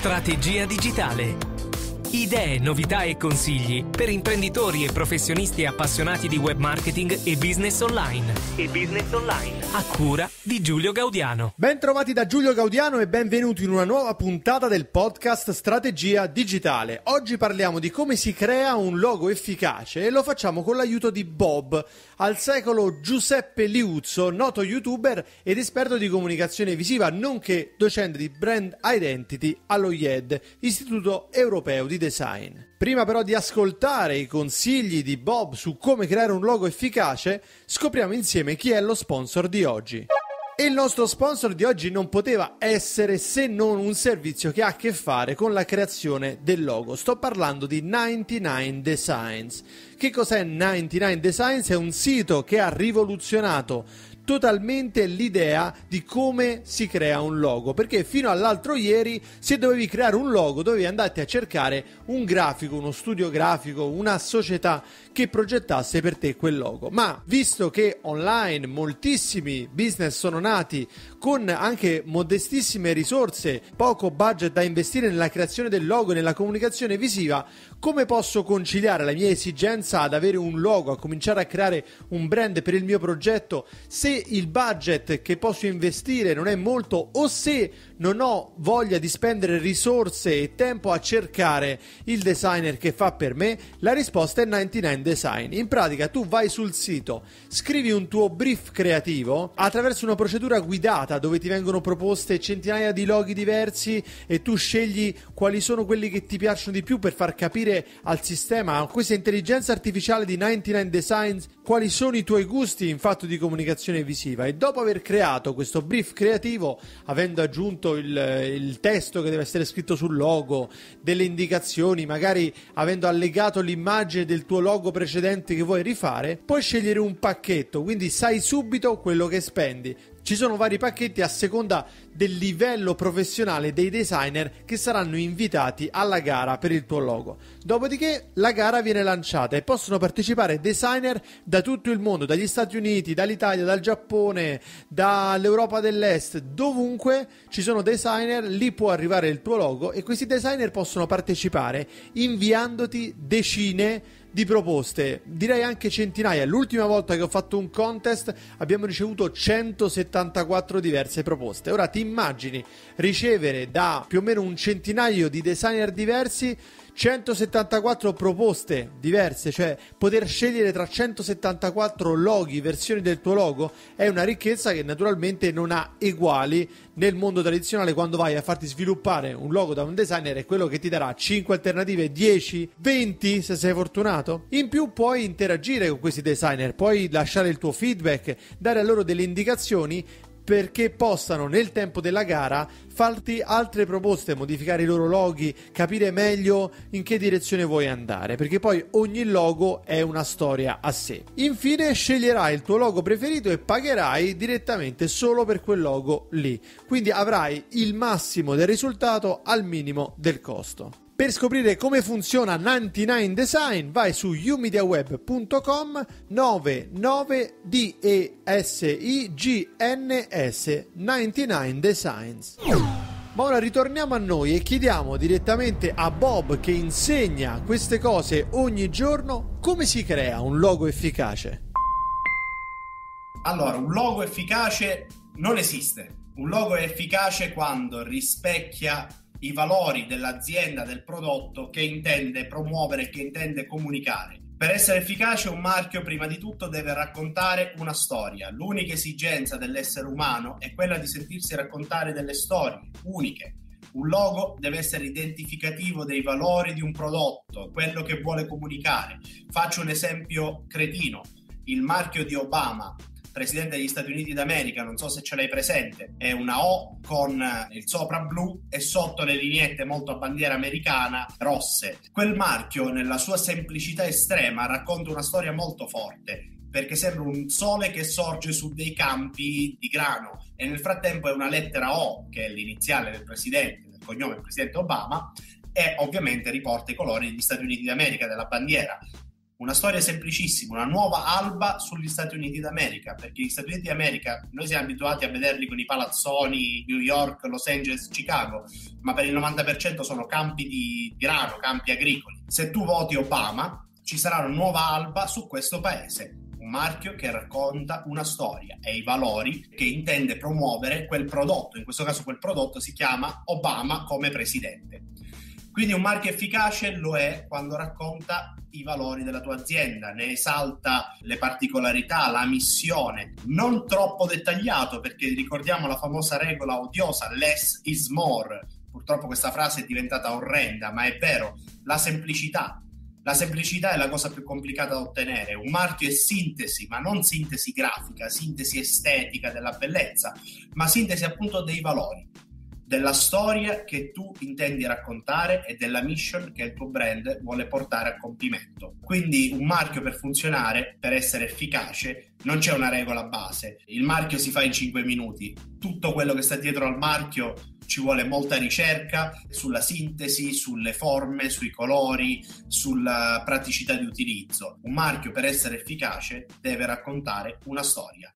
Strategia digitale Idee, novità e consigli per imprenditori e professionisti appassionati di web marketing e business online. E business online. A cura di Giulio Gaudiano. Bentrovati da Giulio Gaudiano e benvenuti in una nuova puntata del podcast Strategia Digitale. Oggi parliamo di come si crea un logo efficace e lo facciamo con l'aiuto di Bob, al secolo Giuseppe Liuzzo, noto youtuber ed esperto di comunicazione visiva, nonché docente di brand identity allo IED, Istituto Europeo di design. Prima però di ascoltare i consigli di Bob su come creare un logo efficace, scopriamo insieme chi è lo sponsor di oggi. E il nostro sponsor di oggi non poteva essere se non un servizio che ha a che fare con la creazione del logo. Sto parlando di 99 Designs. Che cos'è 99 Designs? È un sito che ha rivoluzionato totalmente l'idea di come si crea un logo, perché fino all'altro ieri se dovevi creare un logo dovevi andarti a cercare un grafico, uno studio grafico, una società che progettasse per te quel logo. Ma visto che online moltissimi business sono nati con anche modestissime risorse, poco budget da investire nella creazione del logo e nella comunicazione visiva, come posso conciliare la mia esigenza ad avere un logo, a cominciare a creare un brand per il mio progetto, se il budget che posso investire non è molto o se non ho voglia di spendere risorse e tempo a cercare il designer che fa per me, la risposta è 99 Design. In pratica tu vai sul sito, scrivi un tuo brief creativo attraverso una procedura guidata serata dove ti vengono proposte centinaia di loghi diversi e tu scegli quali sono quelli che ti piacciono di più per far capire al sistema, a questa intelligenza artificiale di 99 Designs, quali sono i tuoi gusti in fatto di comunicazione visiva. E dopo aver creato questo brief creativo, avendo aggiunto il, il testo che deve essere scritto sul logo, delle indicazioni, magari avendo allegato l'immagine del tuo logo precedente che vuoi rifare, puoi scegliere un pacchetto, quindi sai subito quello che spendi. Ci sono vari pacchetti a seconda del livello professionale dei designer che saranno invitati alla gara per il tuo logo. Dopodiché la gara viene lanciata e possono partecipare designer da tutto il mondo, dagli Stati Uniti, dall'Italia, dal Giappone, dall'Europa dell'Est, dovunque ci sono designer, lì può arrivare il tuo logo e questi designer possono partecipare inviandoti decine di di proposte, direi anche centinaia. L'ultima volta che ho fatto un contest abbiamo ricevuto 174 diverse proposte. Ora ti immagini ricevere da più o meno un centinaio di designer diversi 174 proposte diverse, cioè poter scegliere tra 174 loghi, versioni del tuo logo, è una ricchezza che naturalmente non ha eguali nel mondo tradizionale quando vai a farti sviluppare un logo da un designer è quello che ti darà 5 alternative, 10, 20 se sei fortunato. In più puoi interagire con questi designer, puoi lasciare il tuo feedback, dare a loro delle indicazioni perché possano nel tempo della gara farti altre proposte, modificare i loro loghi, capire meglio in che direzione vuoi andare, perché poi ogni logo è una storia a sé. Infine sceglierai il tuo logo preferito e pagherai direttamente solo per quel logo lì, quindi avrai il massimo del risultato al minimo del costo. Per scoprire come funziona 99 Design vai su umediaweb.com 99DESIGNS 99 Designs. Ma ora ritorniamo a noi e chiediamo direttamente a Bob che insegna queste cose ogni giorno come si crea un logo efficace. Allora, un logo efficace non esiste. Un logo è efficace quando rispecchia i valori dell'azienda, del prodotto che intende promuovere, che intende comunicare. Per essere efficace un marchio prima di tutto deve raccontare una storia. L'unica esigenza dell'essere umano è quella di sentirsi raccontare delle storie uniche. Un logo deve essere identificativo dei valori di un prodotto, quello che vuole comunicare. Faccio un esempio cretino. Il marchio di Obama presidente degli Stati Uniti d'America, non so se ce l'hai presente, è una O con il sopra blu e sotto le lineette molto a bandiera americana rosse. Quel marchio, nella sua semplicità estrema, racconta una storia molto forte perché sembra un sole che sorge su dei campi di grano e nel frattempo è una lettera O, che è l'iniziale del presidente, del cognome del presidente Obama, e ovviamente riporta i colori degli Stati Uniti d'America, della bandiera una storia semplicissima, una nuova alba sugli Stati Uniti d'America, perché gli Stati Uniti d'America noi siamo abituati a vederli con i palazzoni New York, Los Angeles, Chicago, ma per il 90% sono campi di grano, campi agricoli. Se tu voti Obama, ci sarà una nuova alba su questo paese, un marchio che racconta una storia e i valori che intende promuovere quel prodotto, in questo caso quel prodotto si chiama Obama come presidente. Quindi un marchio efficace lo è quando racconta i valori della tua azienda, ne esalta le particolarità, la missione, non troppo dettagliato perché ricordiamo la famosa regola odiosa less is more. Purtroppo questa frase è diventata orrenda, ma è vero, la semplicità. La semplicità è la cosa più complicata da ottenere. Un marchio è sintesi, ma non sintesi grafica, sintesi estetica della bellezza, ma sintesi appunto dei valori della storia che tu intendi raccontare e della mission che il tuo brand vuole portare a compimento. Quindi un marchio per funzionare, per essere efficace, non c'è una regola base. Il marchio si fa in 5 minuti. Tutto quello che sta dietro al marchio ci vuole molta ricerca sulla sintesi, sulle forme, sui colori, sulla praticità di utilizzo. Un marchio per essere efficace deve raccontare una storia.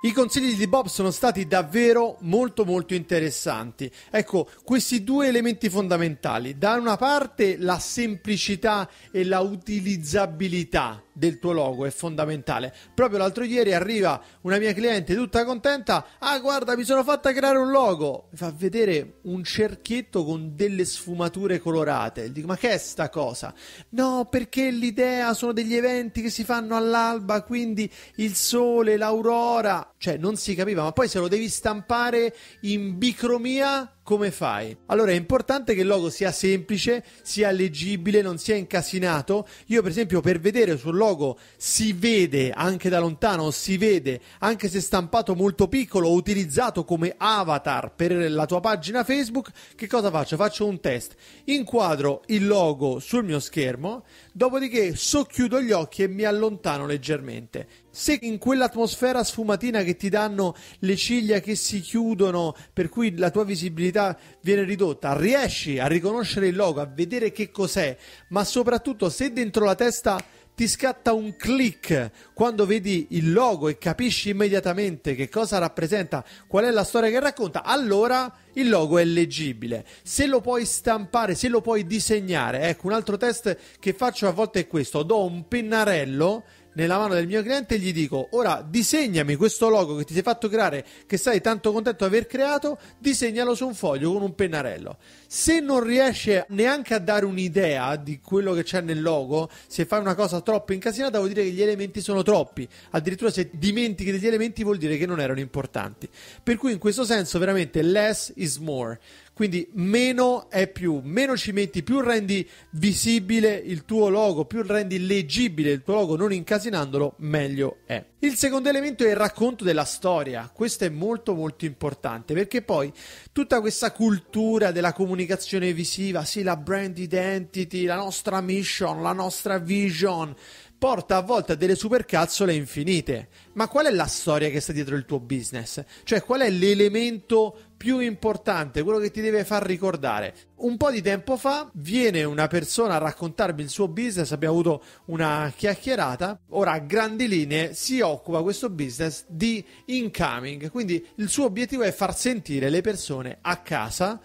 I consigli di Bob sono stati davvero molto molto interessanti. Ecco, questi due elementi fondamentali. Da una parte la semplicità e la utilizzabilità del tuo logo è fondamentale. Proprio l'altro ieri arriva una mia cliente tutta contenta, ah guarda mi sono fatta creare un logo, mi fa vedere un cerchietto con delle sfumature colorate, dico ma che è sta cosa? No perché l'idea sono degli eventi che si fanno all'alba, quindi il sole, l'aurora, cioè non si capiva, ma poi se lo devi stampare in bicromia come fai? Allora è importante che il logo sia semplice, sia leggibile, non sia incasinato. Io per esempio per vedere sul logo si vede anche da lontano, si vede anche se stampato molto piccolo, utilizzato come avatar per la tua pagina Facebook, che cosa faccio? Faccio un test. Inquadro il logo sul mio schermo, dopodiché socchiudo gli occhi e mi allontano leggermente se in quell'atmosfera sfumatina che ti danno le ciglia che si chiudono, per cui la tua visibilità viene ridotta, riesci a riconoscere il logo, a vedere che cos'è, ma soprattutto se dentro la testa ti scatta un click quando vedi il logo e capisci immediatamente che cosa rappresenta, qual è la storia che racconta, allora il logo è leggibile. Se lo puoi stampare, se lo puoi disegnare, ecco un altro test che faccio a volte è questo, do un pennarello nella mano del mio cliente e gli dico ora disegnami questo logo che ti sei fatto creare, che sei tanto contento di aver creato, disegnalo su un foglio con un pennarello. Se non riesce neanche a dare un'idea di quello che c'è nel logo, se fai una cosa troppo incasinata vuol dire che gli elementi sono troppi, addirittura se dimentichi degli elementi vuol dire che non erano importanti. Per cui in questo senso veramente less is more. Quindi meno è più, meno ci metti, più rendi visibile il tuo logo, più rendi leggibile il tuo logo, non incasinandolo, meglio è. Il secondo elemento è il racconto della storia, questo è molto molto importante perché poi tutta questa cultura della comunicazione visiva, sì la brand identity, la nostra mission, la nostra vision, porta a volte a delle supercazzole infinite. Ma qual è la storia che sta dietro il tuo business? Cioè, qual è l'elemento più importante, quello che ti deve far ricordare. Un po' di tempo fa viene una persona a raccontarmi il suo business, abbiamo avuto una chiacchierata, ora a grandi linee si occupa questo business di incoming, quindi il suo obiettivo è far sentire le persone a casa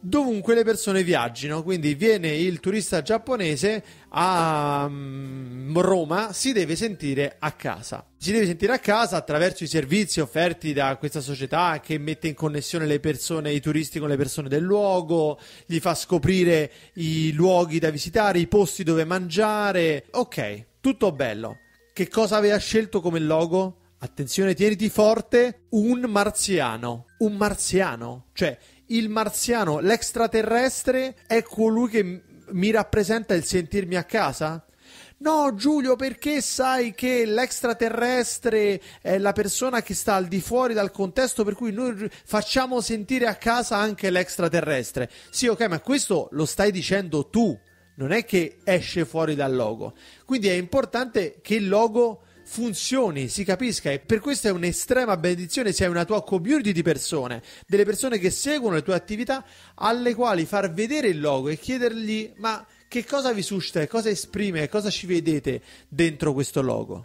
dovunque le persone viaggino. Quindi viene il turista giapponese a mm, Roma, si deve sentire a casa. Si deve sentire a casa attraverso i servizi offerti da questa società che mette in connessione le persone, i turisti con le persone del luogo, gli fa scoprire i luoghi da visitare, i posti dove mangiare. Ok, tutto bello. Che cosa aveva scelto come logo? Attenzione, tieniti forte, un marziano. Un marziano, cioè il marziano, l'extraterrestre, è colui che mi rappresenta il sentirmi a casa? No, Giulio, perché sai che l'extraterrestre è la persona che sta al di fuori dal contesto per cui noi facciamo sentire a casa anche l'extraterrestre? Sì, ok, ma questo lo stai dicendo tu, non è che esce fuori dal logo. Quindi è importante che il logo funzioni, si capisca e per questo è un'estrema benedizione se hai una tua community di persone, delle persone che seguono le tue attività, alle quali far vedere il logo e chiedergli ma che cosa vi suscita, cosa esprime, cosa ci vedete dentro questo logo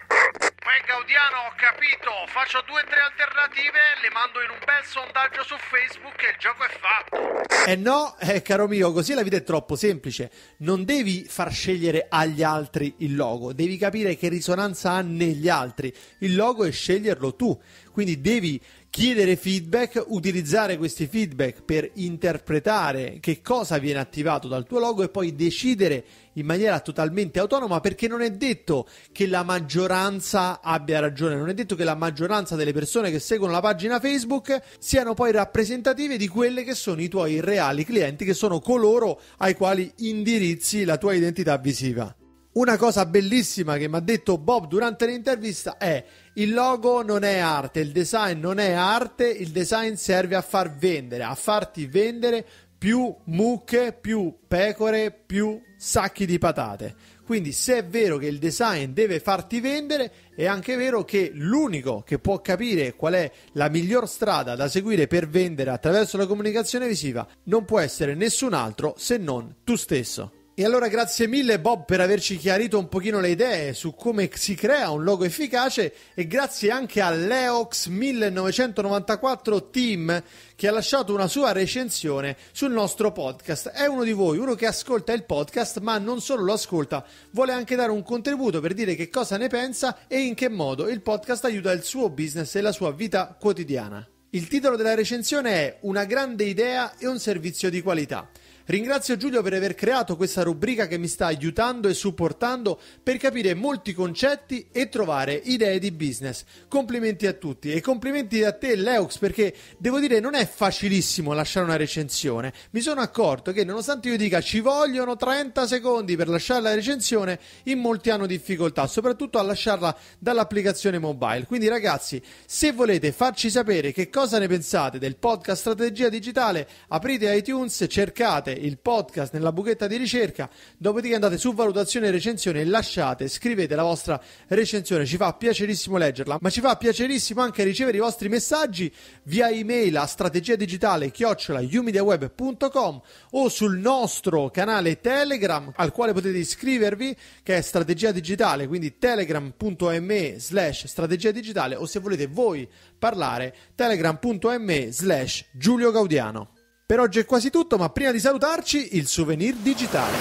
me Gaudiano ho capito, faccio due o tre alternative, le mando in un bel sondaggio su Facebook e il gioco è fatto. Eh no, eh, caro mio, così la vita è troppo semplice. Non devi far scegliere agli altri il logo, devi capire che risonanza ha negli altri. Il logo è sceglierlo tu. Quindi devi chiedere feedback, utilizzare questi feedback per interpretare che cosa viene attivato dal tuo logo e poi decidere in maniera totalmente autonoma perché non è detto che la maggioranza abbia ragione, non è detto che la maggioranza delle persone che seguono la pagina Facebook siano poi rappresentative di quelle che sono i tuoi reali clienti, che sono coloro ai quali indirizzi la tua identità visiva. Una cosa bellissima che mi ha detto Bob durante l'intervista è il logo non è arte, il design non è arte, il design serve a far vendere, a farti vendere più mucche, più pecore, più sacchi di patate. Quindi se è vero che il design deve farti vendere, è anche vero che l'unico che può capire qual è la miglior strada da seguire per vendere attraverso la comunicazione visiva non può essere nessun altro se non tu stesso. E allora grazie mille Bob per averci chiarito un pochino le idee su come si crea un logo efficace e grazie anche a Leox 1994 Team che ha lasciato una sua recensione sul nostro podcast. È uno di voi, uno che ascolta il podcast ma non solo lo ascolta, vuole anche dare un contributo per dire che cosa ne pensa e in che modo il podcast aiuta il suo business e la sua vita quotidiana. Il titolo della recensione è Una grande idea e un servizio di qualità. Ringrazio Giulio per aver creato questa rubrica che mi sta aiutando e supportando per capire molti concetti e trovare idee di business. Complimenti a tutti e complimenti a te Leux perché devo dire non è facilissimo lasciare una recensione. Mi sono accorto che nonostante io dica ci vogliono 30 secondi per lasciare la recensione, in molti hanno difficoltà, soprattutto a lasciarla dall'applicazione mobile. Quindi ragazzi, se volete farci sapere che cosa ne pensate del podcast Strategia Digitale, aprite iTunes, cercate il podcast nella buchetta di ricerca, dopodiché andate su valutazione e recensione e lasciate, scrivete la vostra recensione, ci fa piacerissimo leggerla, ma ci fa piacerissimo anche ricevere i vostri messaggi via email a strategia digitale chiocciolaiumediaweb.com o sul nostro canale Telegram al quale potete iscrivervi che è strategia digitale, quindi telegram.me slash strategia digitale o se volete voi parlare telegram.me slash Giulio Gaudiano. Per oggi è quasi tutto, ma prima di salutarci, il souvenir digitale.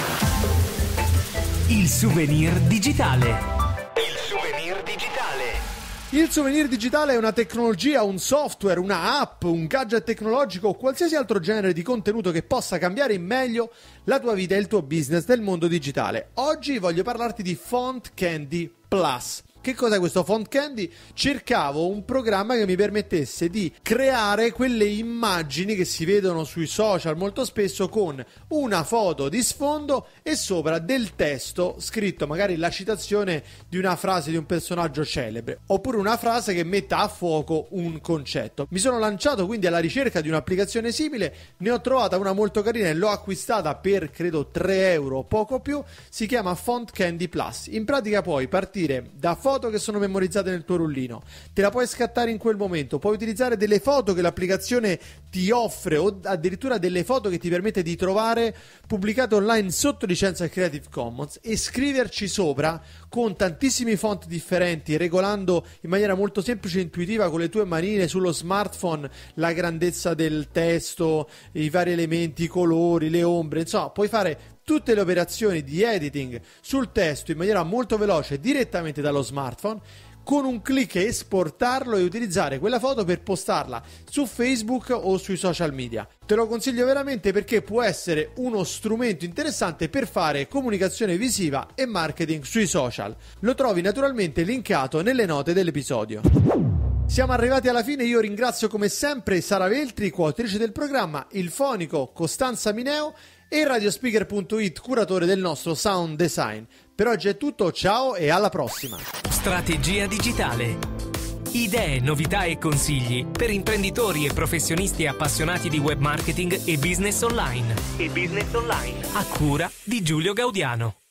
Il souvenir digitale. Il souvenir digitale è una tecnologia, un software, una app, un gadget tecnologico o qualsiasi altro genere di contenuto che possa cambiare in meglio la tua vita e il tuo business nel mondo digitale. Oggi voglio parlarti di Font Candy Plus che cos'è questo Font Candy? Cercavo un programma che mi permettesse di creare quelle immagini che si vedono sui social molto spesso con una foto di sfondo e sopra del testo scritto, magari la citazione di una frase di un personaggio celebre, oppure una frase che metta a fuoco un concetto. Mi sono lanciato quindi alla ricerca di un'applicazione simile, ne ho trovata una molto carina e l'ho acquistata per credo 3 euro o poco più, si chiama Font Candy Plus. In pratica puoi partire da foto foto che sono memorizzate nel tuo rullino. Te la puoi scattare in quel momento, puoi utilizzare delle foto che l'applicazione ti offre o addirittura delle foto che ti permette di trovare pubblicate online sotto licenza Creative Commons e scriverci sopra con tantissimi font differenti, regolando in maniera molto semplice e intuitiva con le tue manine sullo smartphone la grandezza del testo, i vari elementi, i colori, le ombre, insomma, puoi fare tutte le operazioni di editing sul testo in maniera molto veloce direttamente dallo smartphone con un clic esportarlo e utilizzare quella foto per postarla su Facebook o sui social media. Te lo consiglio veramente perché può essere uno strumento interessante per fare comunicazione visiva e marketing sui social. Lo trovi naturalmente linkato nelle note dell'episodio. Siamo arrivati alla fine, io ringrazio come sempre Sara Veltri, coautrice del programma, il fonico Costanza Mineo e radiospeaker.it, curatore del nostro sound design. Per oggi è tutto, ciao e alla prossima. Strategia digitale. Idee, novità e consigli per imprenditori e professionisti appassionati di web marketing e business online. E business online. A cura di Giulio Gaudiano.